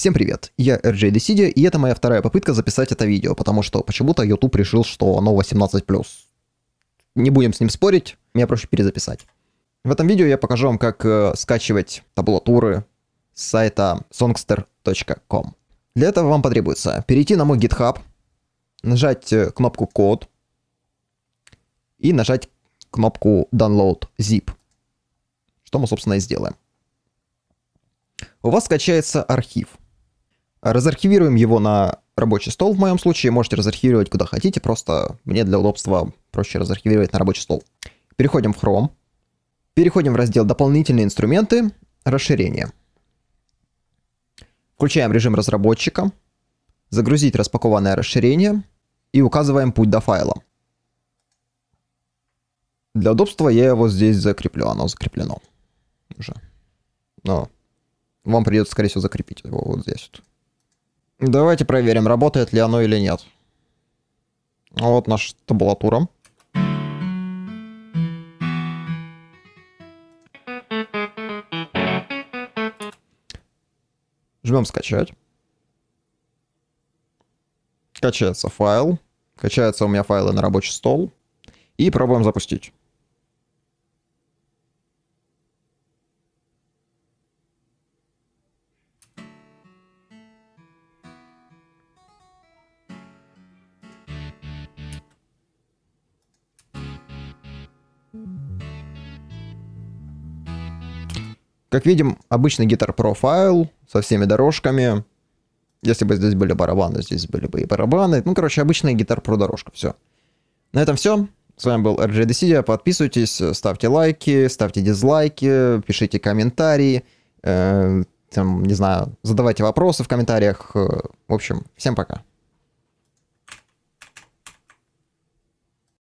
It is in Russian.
Всем привет, я RJ Decidia, и это моя вторая попытка записать это видео, потому что почему-то YouTube решил, что оно 18+. Не будем с ним спорить, меня проще перезаписать. В этом видео я покажу вам, как э, скачивать таблатуры с сайта songster.com. Для этого вам потребуется перейти на мой GitHub, нажать э, кнопку «Код» и нажать кнопку «Download zip», что мы, собственно, и сделаем. У вас скачается архив. Разархивируем его на рабочий стол в моем случае. Можете разархивировать куда хотите, просто мне для удобства проще разархивировать на рабочий стол. Переходим в Chrome. Переходим в раздел «Дополнительные инструменты», «Расширение». Включаем режим разработчика, загрузить распакованное расширение и указываем путь до файла. Для удобства я его здесь закреплю, оно закреплено уже. Но вам придется, скорее всего, закрепить его вот здесь вот. Давайте проверим, работает ли оно или нет. Вот наша табулатура. Жмем скачать. Качается файл. Качаются у меня файлы на рабочий стол. И пробуем запустить. Как видим, обычный гитар-профайл со всеми дорожками. Если бы здесь были барабаны, здесь были бы и барабаны. Ну, короче, обычная гитар-про-дорожка, все. На этом все. С вами был RJ Decidia. Подписывайтесь, ставьте лайки, ставьте дизлайки, пишите комментарии. Э, там, не знаю, задавайте вопросы в комментариях. Э, в общем, всем пока.